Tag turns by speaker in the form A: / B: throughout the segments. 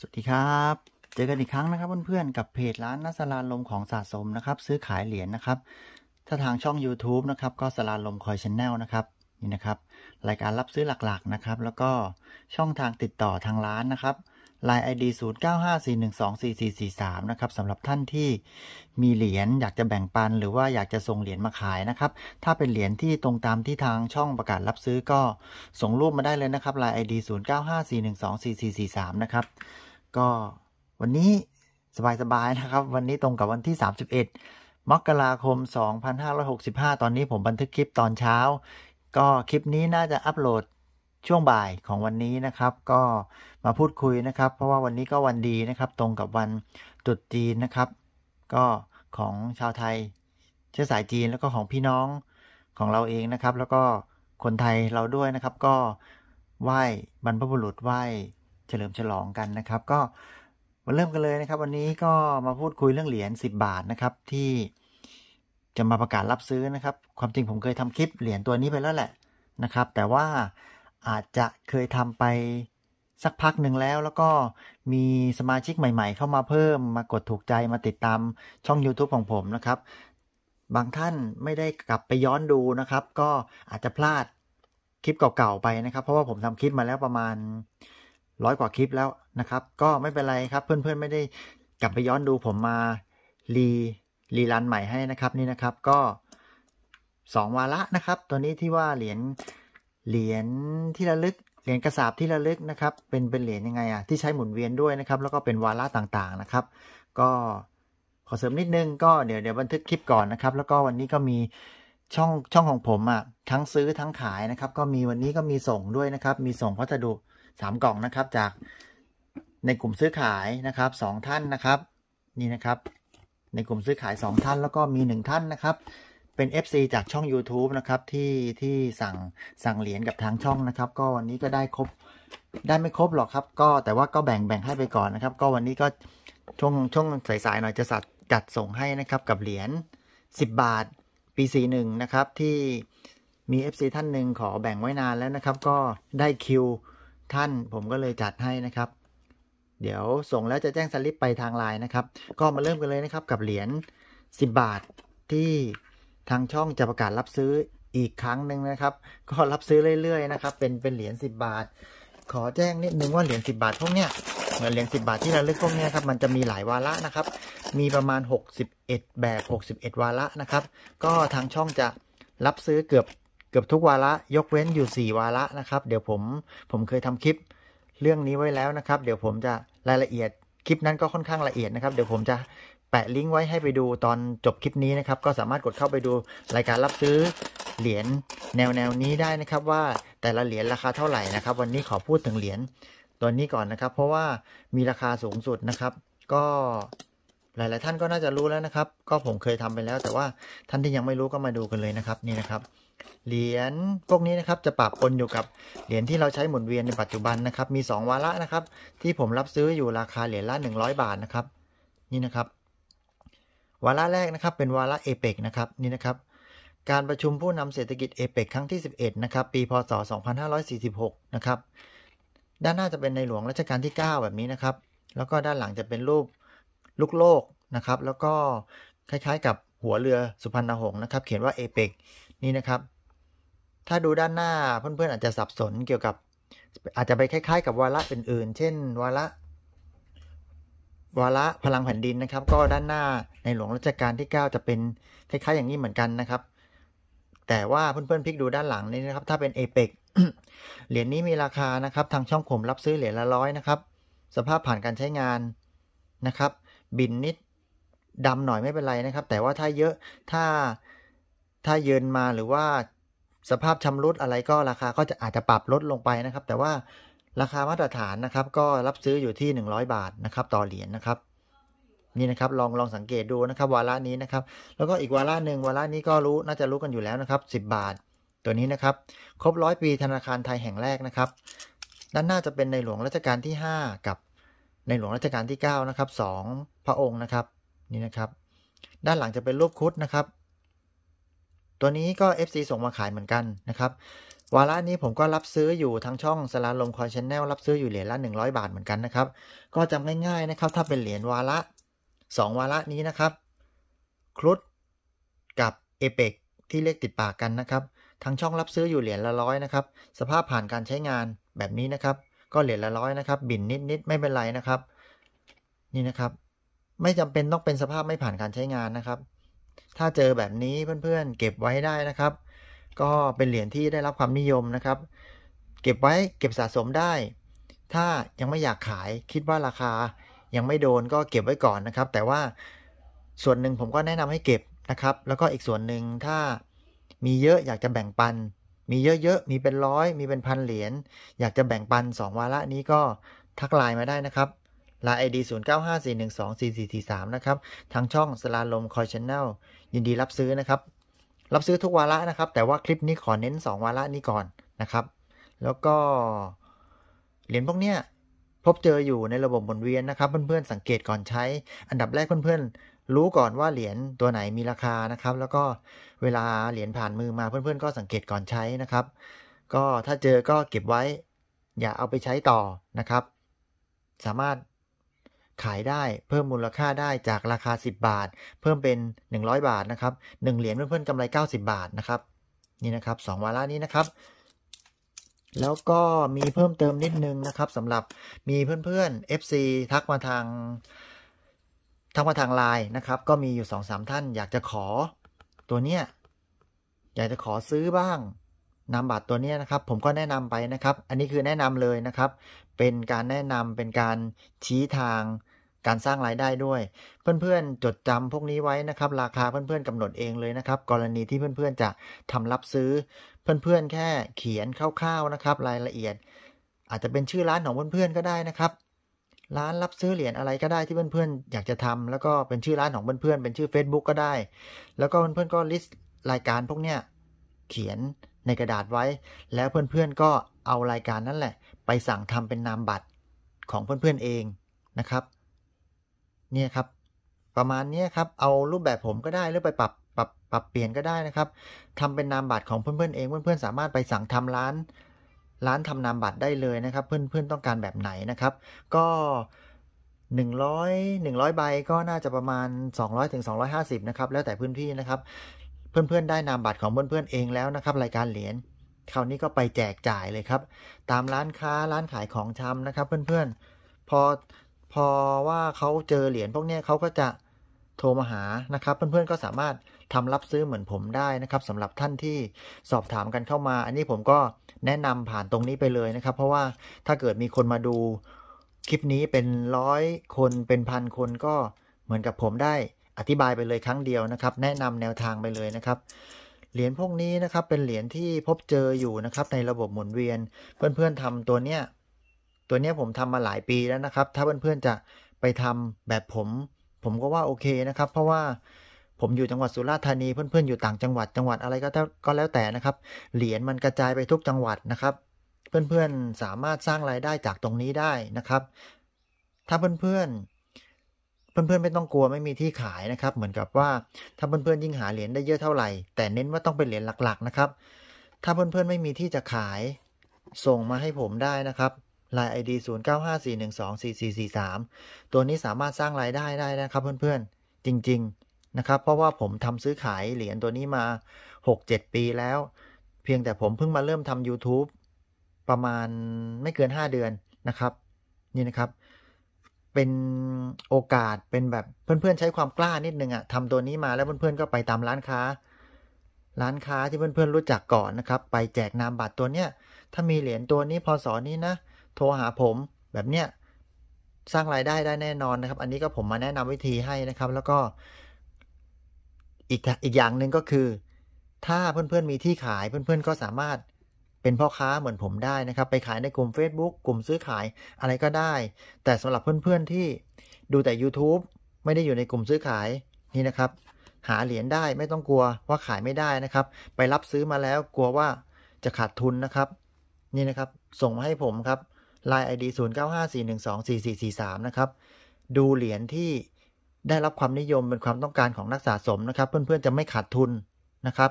A: สวัสดีครับ เจอกันอีกครั้งนะครับเพื่อนๆ กับเพจร้านนัสลานลมของสะสมนะครับ ซื้อขายเหรียญนนะครับ ถ้าทางช่อง YouTube นะครับก็สลานลมคอยชแนลนะครับ นี่นะครับ รายการรับซื้อหลักๆนะครับ แล้วก็ช่องทางติดต่อทางร้านนะครับลาย ID 0954124443นะครับสำหรับท่านที่มีเหรียญอยากจะแบ่งปันหรือว่าอยากจะส่งเหรียญมาขายนะครับ ถ้าเป็นเหรียญที่ตรงตามที่ทางช่องประกาศรับซื้อก็ส่งรูปมาได้เลยนะครับลาย ID 0954124443นะครับก็วันนี้สบายๆนะครับ วันนี้ตรงกับวันที่ 31 มกราคม 2565 ตอนนี้ผมบันทึกคลิปตอนเช้า ก็คลิปนี้น่าจะอัปโหลดช่วงบ่ายของวันนี้นะครับ ก็มาพูดคุยนะครับ เพราะว่าวันนี้ก็วันดีนะครับ ตรงกับวันตรุษจีนนะครับ ก็ของชาวไทย เชื้อสายจีนแล้วก็ของพี่น้องของเราเองนะครับ แล้วก็คนไทยเราด้วยนะครับ ก็ไหว้บรรพบุรุษไหว้เฉลิมฉลองกันนะครับ ก็มาเริ่มกันเลยนะครับ วันนี้ก็มาพูดคุยเรื่องเหรียญ10 บาทนะครับ ที่จะมาประกาศรับซื้อนะครับ ความจริงผมเคยทำคลิปเหรียญตัวนี้ไปแล้วแหละนะครับ แต่ว่าอาจจะเคยทำไปสักพักหนึ่งแล้ว แล้วก็มีสมาชิกใหม่ ๆ เข้ามาเพิ่มมากดถูกใจมาติดตามช่อง YouTube ของผมนะครับ บางท่านไม่ได้กลับไปย้อนดูนะครับ ก็อาจจะพลาดคลิปเก่าๆไปนะครับ เพราะว่าผมทำคลิปมาแล้วประมาณร้อยกว่าคลิปแล้วนะครับ ก็ไม่เป็นไรครับ เพื่อนเพื่อนไม่ได้กลับไปย้อนดูผมมารีรีรันใหม่ให้นะครับนี่นะครับก็2วาระนะครับ ตัวนี้ที่ว่าเหรียญเหรียญที่ระลึก เหรียญกระสาบที่ระลึกนะครับ เป็นเป็นเหรียญยังไงอ่ะ ที่ใช้หมุนเวียนด้วยนะครับ แล้วก็เป็นวาระต่างๆนะครับ ก็ขอเสริมนิดนึงก็เดี๋ยวเดี๋ยวบันทึกคลิปก่อนนะครับ แล้วก็วันนี้ก็มีช่องช่องของผมอ่ะทั้งซื้อทั้งขายนะครับก็มีวันนี้ก็มีส่งด้วยนะครับ มีส่งพัสดุ3กล่องนะครับจากในกลุ่มซื้อขายนะครับ 2 ท่านนะครับนี่นะครับในกลุ่มซื้อขาย 2 ท่านแล้วก็มี 1 ท่านนะครับ เป็น FC จากช่อง YouTube นะครับที่ที่สั่งสั่งเหรียญกับทางช่องนะครับ ก็วันนี้ก็ได้ครบได้ไม่ครบหรอกครับ ก็แต่ว่าก็แบ่งแบ่งให้ไปก่อนนะครับก็วันนี้ก็ช่วงช่วงสายๆหน่อยจะสั์จัดส่งให้นะครับกับเหรียญ10 บาทปี 41นะครับที่มี FC ท่านหนึ่งขอแบ่งไว้นานแล้วนะครับ ก็ได้ คิวท่านผมก็เลยจัดให้นะครับ เดี๋ยวส่งแล้วจะแจ้งสลิปไปทาง ไลน์ นะครับ ก็มาเริ่ม กันเลย นะครับ กับเหรียญ10 บาทที่ทางช่องจะประกาศรับซื้ออีกครั้งหนึ่งนะครับก็รับซื้อเรื่อยๆนะครับเป็นเป็นเหรียญ10 บาท ขอแจ้งนิดนึงว่าเหรียญ10บาทพวกเนี้ยเหมือนเหรียญ10 บาทที่เราเลือกพวกเนี้ยครับมันจะมีหลายวาระนะครับ มีประมาณ 61แบบ 61 วาระนะครับ ก็ทางช่องจะรับซื้อเกือบเกือบทุกวาระ ยกเว้นอยู่ 4 วาระนะครับ เดี๋ยวผมผมเคยทำคลิปเรื่องนี้ไว้แล้วนะครับ เดี๋ยวผมจะรายละเอียดคลิปนั้นก็ค่อนข้างละเอียดนะครับเดี๋ยวผมจะแปะลิงก์ไว้ให้ไปดูตอนจบคลิปนี้นะครับ ก็สามารถกดเข้าไปดูรายการรับซื้อ เหรียญแนวแนวนี้ได้นะครับ ว่าแต่ละเหรียญราคาเท่าไหร่นะครับ วันนี้ขอพูดถึงเหรียญตัวนี้ก่อนนะครับ เพราะว่ามีราคาสูงสุดนะครับ ก็ หลายๆท่านก็น่าจะรู้แล้วนะครับ ก็ผมเคยทำไปแล้ว แต่ว่าท่านที่ยังไม่รู้ก็มาดูกันเลยนะครับ นี่นะครับเหรียญพวกนี้นะครับจะปะปนอยู่กับ เหรียญที่เราใช้หมุนเวียนในปัจจุบันนะครับ มี 2 วาระนะครับที่ผมรับซื้ออยู่ราคาเหรียญละ100 บาทนะครับ นี่นะครับ วาระแรกนะครับ เป็นวาระเอเปกนะครับนี่นะครับ การประชุมผู้นำเศรษฐกิจเอเปกครั้งที่11 นะครับ ปีพศ2546 นะครับ ด้านหน้าจะเป็นในหลวงรัชกาลที่ 9 แบบนี้นะครับ แล้วก็ด้านหลังจะเป็นรูปลูกโลกนะครับ แล้วก็คล้ายๆ กับหัวเรือสุพรรณหงษ์นะครับเขียนว่าเอเปกนี่นะครับถ้าดูด้านหน้าเพื่อนๆ อาจจะสับสนเกี่ยวกับ อาจจะไปคล้ายๆ กับวาระอื่นๆ เช่นวาระวาระพลังแผ่นดินนะครับ ก็ด้านหน้าในหลวงรัชกาลที่ 9 จะเป็นคล้ายๆ อย่างนี้เหมือนกันนะครับ แต่ว่าเพื่อนๆพลิกดูด้านหลังนี้นะครับ ถ้าเป็นเอเปกเหรียญนี้มีราคานะครับ ทางช่องผมรับซื้อเหรียญละร้อยนะครับ สภาพผ่านการใช้งานนะครับ บินนิดดำหน่อยไม่เป็นไรนะครับ แต่ว่าถ้าเยอะถ้าถ้าเยินมาหรือว่าสภาพชำรุดอะไรก็ราคาก็จะอาจจะปรับลดลงไปนะครับ แต่ว่าราคามาตรฐานนะครับ ก็รับซื้ออยู่ที่ 100 บาทนะครับ ต่อเหรียญนนะครับ นี่นะครับลองลองสังเกตดูนะครับ วาระนี้นะครับแล้วก็อีกวาระหนึ่งวาระนี้ก็รู้น่าจะรู้กันอยู่แล้วนะครับ 10 บาท ตัวนี้นะครับ ครบร้อยปีธนาคารไทยแห่งแรกนะครับด้านหน้าจะเป็นในหลวงรัชกาลที่ 5 กับ ในหลวงรัชกาลที่9นะครับ2 พระองค์นะครับนี่นะครับ ด้านหลังจะเป็นรูปคุดนะครับตัวนี้ก็ FC ส่งมาขายเหมือนกันนะครับ วาระนี้ผมก็รับซื้ออยู่ทางช่องสลาลมคอยชแนลรับซื้ออยู่เหรียญละ100 บาทเหมือนกันนะครับ ก็จำง่าย ๆนะครับ ถ้าเป็นเหรียญวาระ2 วาระนี้นะครับ ครุฑกับเอเปกที่เรียกติดปากกันนะครับทางช่องรับซื้ออยู่เหรียญละร้อยนะครับ สภาพผ่านการใช้งานแบบนี้นะครับ ก็เหรียญละร้อยนะครับ บินนิดๆไม่เป็นไรนะครับ นี่นะครับ ไม่จำเป็นต้องเป็นสภาพไม่ผ่านการใช้งานนะครับถ้าเจอแบบนี้เพื่อนๆ เก็บไว้ได้นะครับ ก็เป็นเหรียญที่ได้รับความนิยมนะครับ เก็บไว้เก็บสะสมได้ ถ้ายังไม่อยากขายคิดว่าราคา ยังไม่โดนก็เก็บไว้ก่อนนะครับ แต่ว่า ส่วนหนึ่งผมก็แนะนำให้เก็บนะครับ แล้วก็อีกส่วนหนึ่งถ้ามีเยอะอยากจะแบ่งปัน มีเยอะๆมีเป็นร้อย มีเป็นพันเหรียญอยากจะแบ่งปัน 2 วาระนี้ก็ทักไลน์มาได้นะครับลาย ID 0954124443 นะครับ ทางช่อง สลาลมคอยชแนลยินดีรับซื้อนะครับ รับซื้อทุกวาระนะครับ แต่ว่าคลิปนี้ ขอเน้น 2 วาระนี้ก่อนนะครับแล้วก็ เหรียญพวกเนี้ย พบเจออยู่ในระบบหมุนเวียนนะครับ เพื่อนๆ สังเกตก่อนใช้ อันดับแรกเพื่อนๆ รู้ก่อนว่าเหรียญตัวไหนมีราคานะครับ แล้วก็เวลาเหรียญผ่านมือมาเพื่อนๆก็สังเกตก่อนใช้นะครับ ก็ถ้าเจอก็เก็บไว้ อย่าเอาไปใช้ต่อนะครับ สามารถขายได้เพิ่มมูลค่าได้จากราคา 10 บาท เพิ่มเป็น 100 บาทนะครับ1เหรียญเพื่อนๆกำไร 90 บาทนะครับ นี่นะครับ2วาระนี้นะครับ แล้วก็มีเพิ่มเติมนิดนึงนะครับสำหรับมีเพื่อนๆ FC ทักมาทางทักมาทางไลน์นะครับ ก็มีอยู่ 2-3 ท่าน อยากจะขอตัวเนี้ย อยากจะขอซื้อบ้างนามบัตรตัวนี้นะครับผมก็แนะนำไปนะครับ อันนี้คือแนะนำเลยนะครับ เป็นการแนะนำเป็นการชี้ทางการสร้างรายได้ด้วย เพื่อนๆ จดจำพวกนี้ไว้นะครับ ราคาเพื่อนๆกำหนดเองเลยนะครับ กรณีที่เพื่อนๆจะทำรับซื้อเพื่อนๆ แค่เขียนคร่าวๆนะครับ รายละเอียด อาจจะเป็นชื่อร้านของเพื่อนๆก็ได้นะครับ ร้านรับซื้อเหรียญอะไรก็ได้ที่เพื่อนๆ อยากจะทำแล้วก็เป็นชื่อร้านของเพื่อนๆ เป็นชื่อ Facebook ก็ได้ แล้วก็เพื่อนๆก็ลิสต์รายการพวกเนี้ยเขียนในกระดาษไว้ แล้วเพื่อนๆก็เอารายการนั่นแหละ ไปสั่งทำเป็นนามบัตรของเพื่อนๆเองนะครับเนี่ยครับประมาณนี้ครับเอารูปแบบผมก็ได้หรือไปปรับปรับปรับเปลี่ยนก็ได้นะครับทำเป็นนามบัตรของเพื่อนๆเอง เพื่อนๆสามารถไปสั่งทำร้าน ร้านทำนามบัตรได้เลยนะครับ เพื่อนๆ ต้องการแบบไหนนะครับ ก็ 100 100 ใบ ก็น่าจะประมาณ 200-250นะครับแล้วแต่พื้นที่นะครับเพื่อนๆ ได้นามบัตรของเพื่อนๆ เองแล้วนะครับ รายการเหรียญคราวนี้ก็ไปแจกจ่ายเลยครับ ตามร้านค้าร้านขายของชำนะครับ เพื่อนๆ พอพอว่าเขาเจอเหรียญพวกนี้เขาก็จะโทรมาหานะครับเพื่อนๆ ก็สามารถทำรับซื้อเหมือนผมได้นะครับ สำหรับท่านที่สอบถามกันเข้ามา อันนี้ผมก็แนะนำผ่านตรงนี้ไปเลยนะครับ เพราะว่าถ้าเกิดมีคนมาดูคลิปนี้เป็นร้อยคนเป็นพันคนก็เหมือนกับผมได้อธิบายไปเลยครั้งเดียวนะครับ แนะนำแนวทางไปเลยนะครับเหรียญพวกนี้นะครับ เป็นเหรียญที่พบเจออยู่นะครับ ในระบบหมุนเวียนเพื่อนๆทำตัวเนี้ยตัวเนี้ยผมทำมาหลายปีแล้วนะครับ ถ้าเพื่อนๆจะไปทำแบบผม ผมก็ว่าโอเคนะครับ เพราะว่าผมอยู่จังหวัดสุราษฎร์ธานี เพื่อนๆอยู่ต่างจังหวัดจังหวัดอะไรก็ก็แล้วแต่นะครับ เหรียญมันกระจายไปทุกจังหวัดนะครับ เพื่อนๆสามารถสร้างรายได้จากตรงนี้ได้นะครับ ถ้าเพื่อนๆเพื่อน ๆ ไม่ต้องกลัวไม่มีที่ขายนะครับ เหมือนกับว่า ถ้าเพื่อนๆยิ่งหาเหรียญได้เยอะเท่าไหร่แต่เน้นว่าต้องเป็นเหรียญหลักๆนะครับ ถ้าเพื่อนๆไม่มีที่จะขายส่งมาให้ผมได้นะครับลายสี0954124443ตัวนี้สามารถสร้างรายได้ได้นะครับเพื่อนๆ จริงๆนะครับ เพราะว่าผมทำซื้อขายเหรียญตัวนี้มา 6-7 ปีแล้ว เพียงแต่ผมเพิ่งมาเริ่มทำ YouTube ประมาณไม่เกิน 5 เดือนนะครับ นี่นะครับเป็นโอกาสเป็นแบบเพื่อนๆใช้ความกล้านิดนึงอะทำตัวนี้มาแล้วเพื่อนๆก็ไปตามร้านค้า ร้านค้าที่เพื่อนๆรู้จักก่อนนะครับ ไปแจกนามบัตรตัวเนี้ย ถ้ามีเหรียญตัวนี้พอสอนนี้นะ โทรหาผมแบบเนี้ยสร้างรายได้ได้แน่นอนนะครับ อันนี้ก็ผมมาแนะนำวิธีให้นะครับแล้วก็ อีกอีกอย่างหนึ่งก็คือ ถ้าเพื่อนๆมีที่ขายเพื่อนๆก็สามารถเป็นพ่อค้าเหมือนผมได้นะครับไปขายในกลุ่ม Facebook กลุ่มซื้อขายอะไรก็ได้ แต่สำหรับเพื่อน ๆที่ดูแต่ YouTube ไม่ได้อยู่ในกลุ่มซื้อขายนี่นะครับ หาเหรียญได้ไม่ต้องกลัวว่าขายไม่ได้นะครับ ไปรับซื้อมาแล้วกลัวว่าจะขาดทุนนะครับ นี่นะครับส่งมาให้ผมครับ l ส n e ID 0954124443นะครับ ดูเหรียญที่ได้รับความนิยมเป็นความต้องการของนักสะสมนะครับ เพื่อนๆจะไม่ขาดทุนนะครับ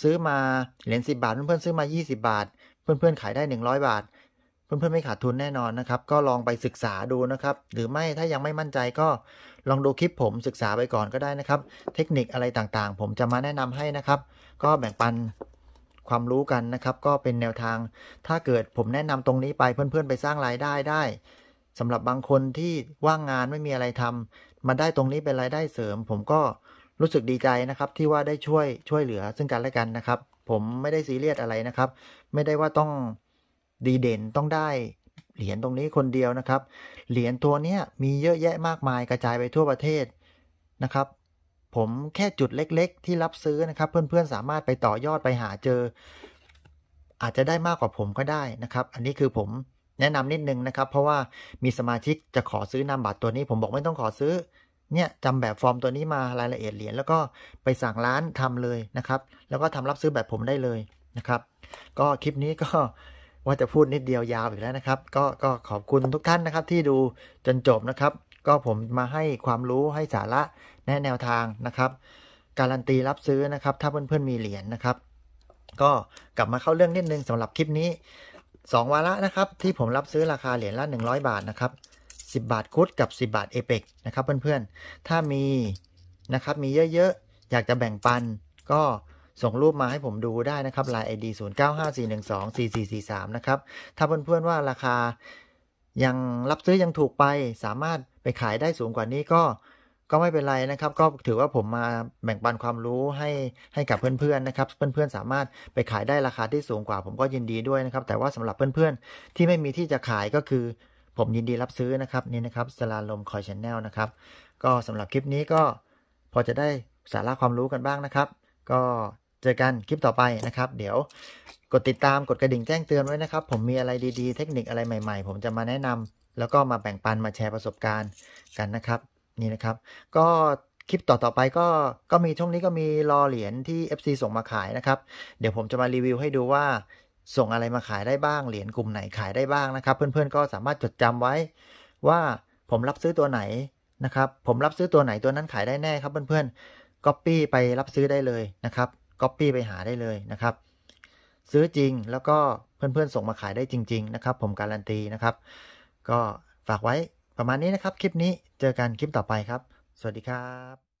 A: ซื้อมาเหรียญสิบาทเพื่อน ๆ ซื้อมา 20 บาท เพื่อนๆ ขายได้100บาท เพื่อนๆไม่ขาดทุนแน่นอนนะครับ ก็ลองไปศึกษาดูนะครับ หรือไม่ถ้ายังไม่มั่นใจก็ลองดูคลิปผมศึกษาไปก่อนก็ได้นะครับ เทคนิคอะไรต่างๆ ผมจะมาแนะนำให้นะครับ ก็แบ่งปันความรู้กันนะครับ ก็เป็นแนวทาง ถ้าเกิดผมแนะนำตรงนี้ไปเพื่อน ๆ ไปสร้างรายได้ได้สำหรับบางคนที่ว่างงานไม่มีอะไรทำมาได้ตรงนี้เป็นรายได้เสริม ผมก็รู้สึกดีใจนะครับ ที่ว่าได้ช่วยช่วยเหลือซึ่งกันและกันนะครับ ผมไม่ได้ซีเรียสอะไรนะครับ ไม่ได้ว่าต้องดีเด่นต้องได้ เหรียญตรงนี้คนเดียวนะครับเหรียญตัวนี้มีเยอะแยะมากมายกระจายไปทั่วประเทศนะครับ ผมแค่จุดเล็ก ๆ ที่รับซื้อนะครับเพื่อนๆสามารถไปต่อยอดไปหาเจอ อาจจะได้มากกว่าผมก็ได้นะครับ อันนี้คือผมแนะนำนิดนึงนะครับ เพราะว่ามีสมาชิกจะขอซื้อนามบัตรตัวนี้ ผมบอกไม่ต้องขอซื้อเนี่ยจำแบบฟอร์มตัวนี้มารายละเอียดเหรียญ แล้วก็ไปสั่งร้านทำเลยนะครับ แล้วก็ทำรับซื้อแบบผมได้เลยนะครับ ก็คลิปนี้ก็ว่าจะพูดนิดเดียวยาวอีกแล้วนะครับ ก็ก็ขอบคุณทุกท่านนะครับ ที่ดูจนจบนะครับ ก็ผมมาให้ความรู้ให้สาระแนะแนวทางนะครับ การันตีรับซื้อนะครับ ถ้าเพื่อนๆมีเหรียญนนะครับ ก็กลับมาเข้าเรื่องนิดนึงสำหรับคลิปนี้ 2 วาระนะครับ ที่ผมรับซื้อราคาเหรียญละ100 บาทนะครับ10 บาทคุดกับ 10 บาทเอเปกนะครับเพื่อนๆ ถ้ามีนะครับมีเยอะ ๆ อยากจะแบ่งปันก็ส่งรูปมาให้ผมดูได้นะครับลาย ID 0954124443นะครับถ้าเพื่อนๆว่าราคายังรับซื้อยังถูกไปสามารถไปขายได้สูงกว่านี้ก็ก็ไม่เป็นไรนะครับก็ถือว่าผมมาแบ่งปันความรู้ให้ให้กับเพื่อนๆนะครับ เพื่อนๆสามารถไปขายได้ราคาที่สูงกว่า ผมก็ยินดีด้วยนะครับแต่ว่าสำหรับเพื่อนๆที่ไม่มีที่จะขายก็คือผมยินดีรับซื้อนะครับนี่นะครับสลาลมคอยชแนลนะครับ ก็สำหรับคลิปนี้ก็ พอจะได้สาระความรู้กันบ้างนะครับ ก็เจอกันคลิปต่อไปนะครับ เดี๋ยวกดติดตามกดกระดิ่งแจ้งเตือนไว้นะครับ ผมมีอะไรดีๆเทคนิคอะไรใหม่ๆ ผมจะมาแนะนำแล้วก็มาแบ่งปันมาแชร์ประสบการณ์กันนะครับนี่นะครับก็คลิปต่อๆ ไปก็ก็มีช่วงนี้ก็มีรอเหรียญที่ FC ส่งมาขายนะครับ เดี๋ยวผมจะมารีวิว ให้ดูว่าส่งอะไรมาขายได้บ้างเหรียญกลุ่มไหนขายได้บ้างนะครับ เพื่อนๆ ก็สามารถจดจำไว้ว่าผมรับซื้อตัวไหนนะครับ ผมรับซื้อตัวไหนตัวนั้นขายได้แน่ครับ เพื่อนๆปปี้ไปรับซื้อได้เลยนะครับก๊อปปี้ไปหาได้เลยนะครับ ซื้อจริงแล้วก็เพื่อนๆส่งมาขายได้จริง ๆนะครับ ผมการันตีนะครับ ก็ฝากไว้ประมาณนี้นะครับ คลิปนี้เจอกันคลิปต่อไปครับ สวัสดีครับ